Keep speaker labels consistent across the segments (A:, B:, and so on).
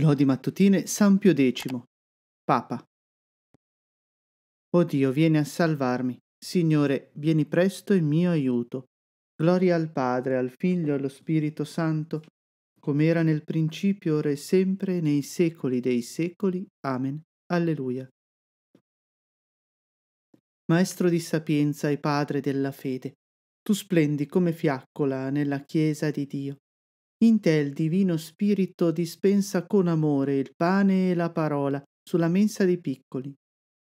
A: Lodi mattutine San Pio X, Papa. O Dio, vieni a salvarmi. Signore, vieni presto in mio aiuto. Gloria al Padre, al Figlio e allo Spirito Santo, come era nel principio, ora e sempre, nei secoli dei secoli. Amen. Alleluia. Maestro di sapienza e Padre della fede, tu splendi come fiaccola nella Chiesa di Dio in te il Divino Spirito dispensa con amore il pane e la parola sulla mensa dei piccoli.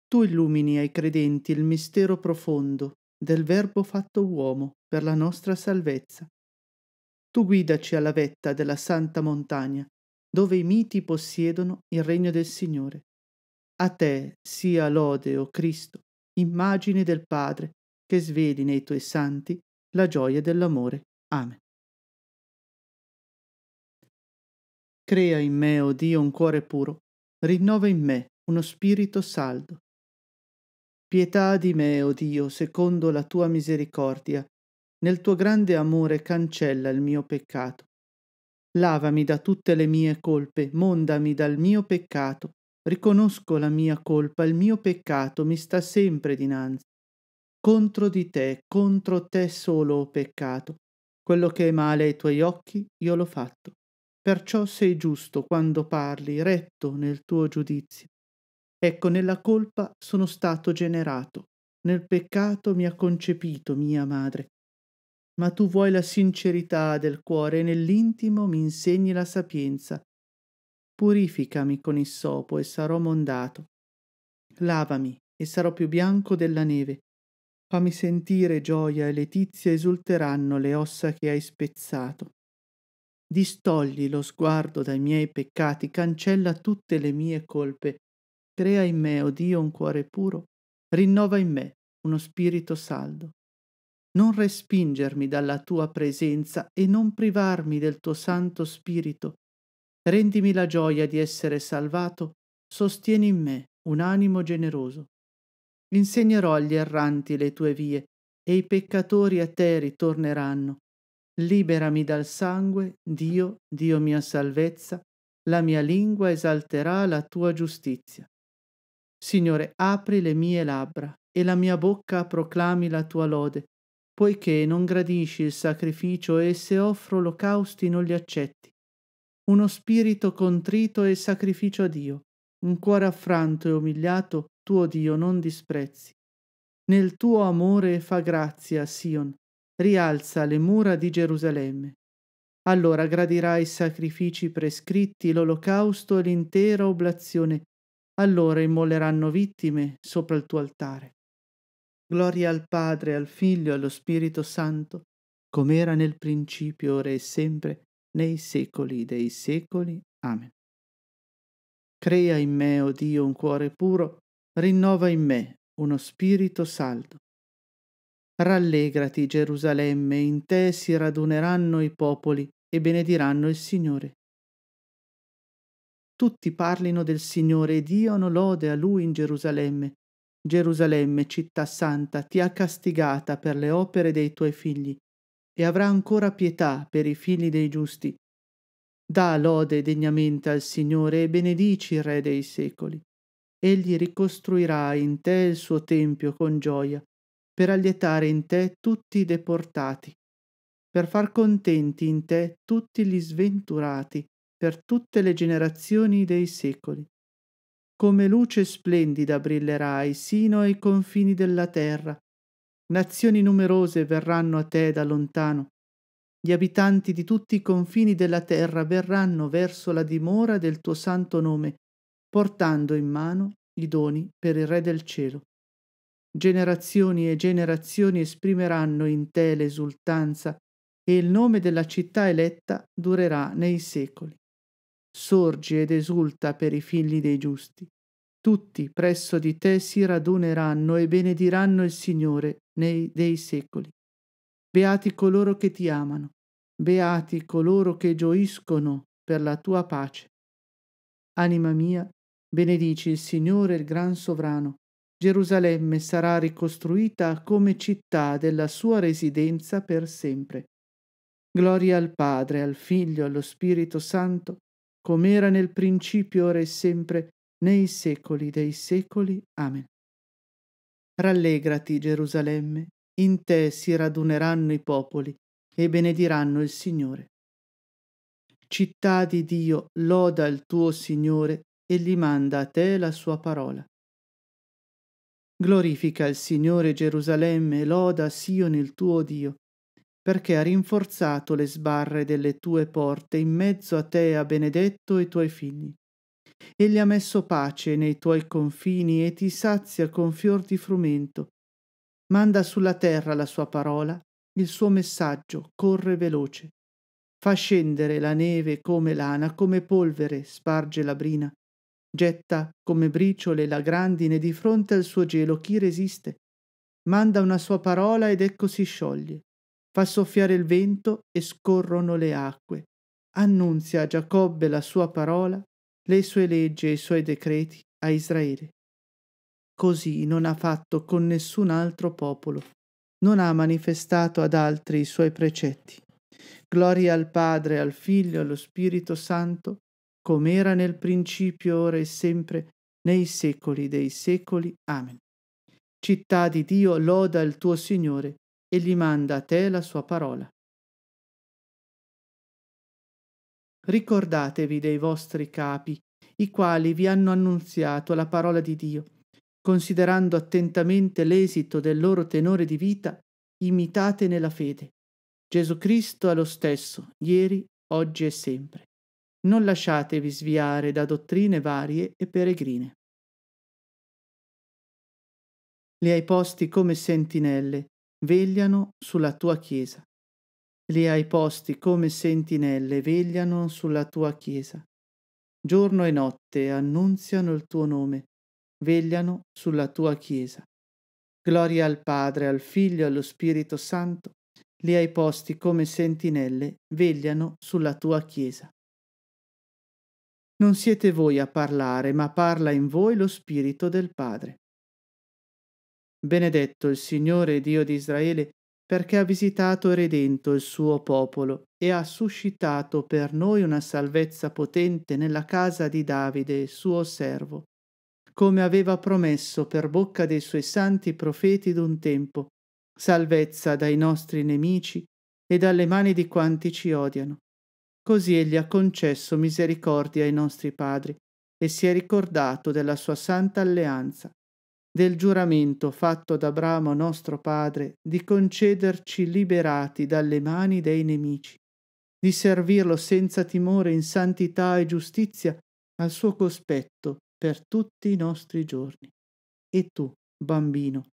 A: Tu illumini ai credenti il mistero profondo del Verbo fatto uomo per la nostra salvezza. Tu guidaci alla vetta della santa montagna, dove i miti possiedono il regno del Signore. A te sia lode, o Cristo, immagine del Padre, che sveli nei tuoi santi la gioia dell'amore. Amen. Crea in me, o oh Dio, un cuore puro, rinnova in me uno spirito saldo. Pietà di me, o oh Dio, secondo la tua misericordia, nel tuo grande amore cancella il mio peccato. Lavami da tutte le mie colpe, mondami dal mio peccato, riconosco la mia colpa, il mio peccato mi sta sempre dinanzi. Contro di te, contro te solo ho peccato. Quello che è male ai tuoi occhi, io l'ho fatto Perciò sei giusto quando parli, retto nel tuo giudizio. Ecco, nella colpa sono stato generato, nel peccato mi ha concepito mia madre. Ma tu vuoi la sincerità del cuore e nell'intimo mi insegni la sapienza. Purificami con issopo e sarò mondato. Lavami e sarò più bianco della neve. Fammi sentire gioia e letizia esulteranno le ossa che hai spezzato. Distogli lo sguardo dai miei peccati, cancella tutte le mie colpe. Crea in me, o oh Dio, un cuore puro, rinnova in me uno spirito saldo. Non respingermi dalla tua presenza e non privarmi del tuo santo spirito. Rendimi la gioia di essere salvato, sostieni in me un animo generoso. Insegnerò agli erranti le tue vie, e i peccatori a te ritorneranno Liberami dal sangue, Dio, Dio mia salvezza, la mia lingua esalterà la tua giustizia. Signore, apri le mie labbra e la mia bocca proclami la tua lode, poiché non gradisci il sacrificio e se offro olocausti non li accetti. Uno spirito contrito e sacrificio a Dio, un cuore affranto e umiliato, tuo Dio non disprezzi. Nel tuo amore fa grazia, Sion, rialza le mura di Gerusalemme. Allora gradirà i sacrifici prescritti, l'olocausto e l'intera oblazione. Allora immoleranno vittime sopra il tuo altare. Gloria al Padre, al Figlio e allo Spirito Santo, come era nel principio, ora e sempre, nei secoli dei secoli. Amen. Crea in me, o oh Dio, un cuore puro, rinnova in me uno spirito saldo. Rallegrati Gerusalemme, in te si raduneranno i popoli e benediranno il Signore. Tutti parlino del Signore e diano lode a Lui in Gerusalemme. Gerusalemme, città santa, ti ha castigata per le opere dei tuoi figli e avrà ancora pietà per i figli dei giusti. Da lode degnamente al Signore e benedici il Re dei secoli. Egli ricostruirà in te il suo tempio con gioia per allietare in te tutti i deportati, per far contenti in te tutti gli sventurati, per tutte le generazioni dei secoli. Come luce splendida brillerai sino ai confini della terra. Nazioni numerose verranno a te da lontano. Gli abitanti di tutti i confini della terra verranno verso la dimora del tuo santo nome, portando in mano i doni per il Re del cielo generazioni e generazioni esprimeranno in te l'esultanza e il nome della città eletta durerà nei secoli. Sorgi ed esulta per i figli dei giusti. Tutti presso di te si raduneranno e benediranno il Signore nei, dei secoli. Beati coloro che ti amano, beati coloro che gioiscono per la tua pace. Anima mia, benedici il Signore il gran sovrano Gerusalemme sarà ricostruita come città della sua residenza per sempre. Gloria al Padre, al Figlio, allo Spirito Santo, come era nel principio, ora e sempre, nei secoli dei secoli. Amen. Rallegrati, Gerusalemme, in te si raduneranno i popoli e benediranno il Signore. Città di Dio, loda il tuo Signore e gli manda a te la sua parola. Glorifica il Signore Gerusalemme e loda Sion il tuo Dio, perché ha rinforzato le sbarre delle tue porte in mezzo a te ha benedetto i tuoi figli. Egli ha messo pace nei tuoi confini e ti sazia con fior di frumento. Manda sulla terra la sua parola, il suo messaggio corre veloce. Fa scendere la neve come lana, come polvere, sparge la brina Getta come briciole la grandine di fronte al suo gelo chi resiste. Manda una sua parola ed ecco si scioglie. Fa soffiare il vento e scorrono le acque. Annunzia a Giacobbe la sua parola, le sue leggi e i suoi decreti a Israele. Così non ha fatto con nessun altro popolo, non ha manifestato ad altri i suoi precetti. Gloria al Padre, al Figlio, allo Spirito Santo, com'era nel principio, ora e sempre, nei secoli dei secoli. Amen. Città di Dio, loda il tuo Signore e gli manda a te la sua parola. Ricordatevi dei vostri capi, i quali vi hanno annunziato la parola di Dio. Considerando attentamente l'esito del loro tenore di vita, imitate nella fede. Gesù Cristo è lo stesso, ieri, oggi e sempre non lasciatevi sviare da dottrine varie e peregrine. Li hai posti come sentinelle, vegliano sulla tua Chiesa. Li hai posti come sentinelle, vegliano sulla tua Chiesa. Giorno e notte annunziano il tuo nome, vegliano sulla tua Chiesa. Gloria al Padre, al Figlio e allo Spirito Santo. Li hai posti come sentinelle, vegliano sulla tua Chiesa. Non siete voi a parlare, ma parla in voi lo Spirito del Padre. Benedetto il Signore Dio di Israele, perché ha visitato e redento il suo popolo e ha suscitato per noi una salvezza potente nella casa di Davide, suo servo, come aveva promesso per bocca dei suoi santi profeti d'un tempo, salvezza dai nostri nemici e dalle mani di quanti ci odiano Così egli ha concesso misericordia ai nostri padri e si è ricordato della sua santa alleanza, del giuramento fatto ad Abramo nostro padre di concederci liberati dalle mani dei nemici, di servirlo senza timore in santità e giustizia al suo cospetto per tutti i nostri giorni. E tu, bambino,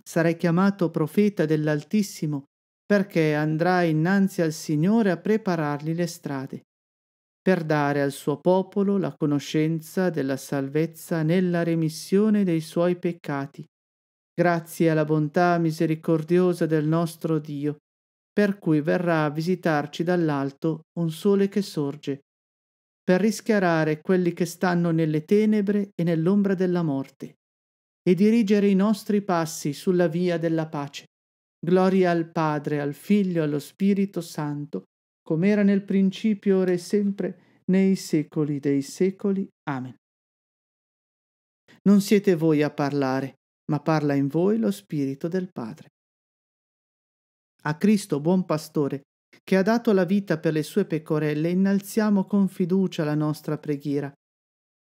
A: sarai chiamato profeta dell'Altissimo perché andrà innanzi al Signore a preparargli le strade, per dare al suo popolo la conoscenza della salvezza nella remissione dei suoi peccati, grazie alla bontà misericordiosa del nostro Dio, per cui verrà a visitarci dall'alto un sole che sorge, per rischiarare quelli che stanno nelle tenebre e nell'ombra della morte, e dirigere i nostri passi sulla via della pace. Gloria al Padre, al Figlio, allo Spirito Santo, come era nel principio, ora e sempre, nei secoli dei secoli. Amen. Non siete voi a parlare, ma parla in voi lo Spirito del Padre. A Cristo, buon pastore, che ha dato la vita per le sue pecorelle, innalziamo con fiducia la nostra preghiera.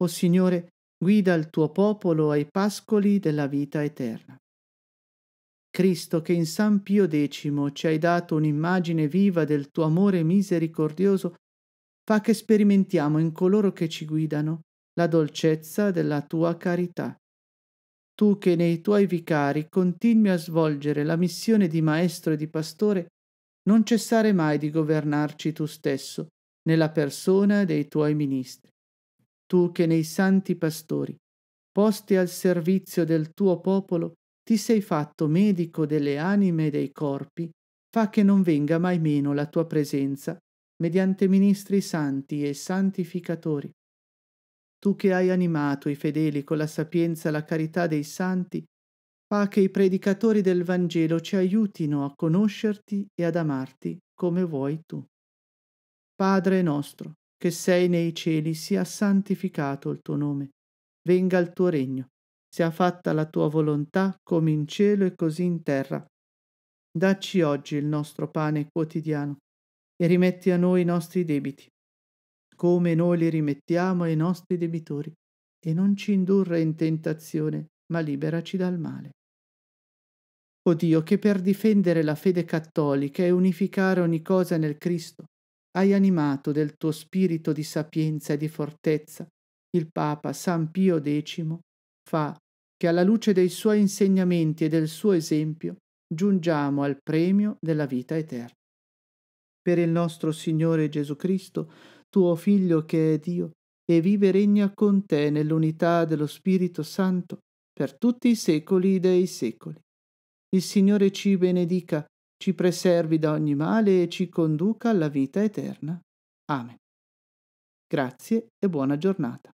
A: O Signore, guida il tuo popolo ai pascoli della vita eterna. Cristo che in San Pio X ci hai dato un'immagine viva del tuo amore misericordioso, fa che sperimentiamo in coloro che ci guidano la dolcezza della tua carità. Tu che nei tuoi vicari continui a svolgere la missione di maestro e di pastore, non cessare mai di governarci tu stesso, nella persona dei tuoi ministri. Tu che nei santi pastori, posti al servizio del tuo popolo, ti sei fatto medico delle anime e dei corpi, fa che non venga mai meno la tua presenza, mediante ministri santi e santificatori. Tu che hai animato i fedeli con la sapienza e la carità dei santi, fa che i predicatori del Vangelo ci aiutino a conoscerti e ad amarti come vuoi tu. Padre nostro, che sei nei cieli, sia santificato il tuo nome, venga il tuo regno sia fatta la tua volontà come in cielo e così in terra. Dacci oggi il nostro pane quotidiano e rimetti a noi i nostri debiti, come noi li rimettiamo ai nostri debitori, e non ci indurre in tentazione, ma liberaci dal male. O Dio, che per difendere la fede cattolica e unificare ogni cosa nel Cristo, hai animato del tuo spirito di sapienza e di fortezza il Papa San Pio X, fa che alla luce dei suoi insegnamenti e del suo esempio giungiamo al premio della vita eterna. Per il nostro Signore Gesù Cristo, tuo Figlio che è Dio, e vive e regna con te nell'unità dello Spirito Santo per tutti i secoli dei secoli. Il Signore ci benedica, ci preservi da ogni male e ci conduca alla vita eterna. Amen. Grazie e buona giornata.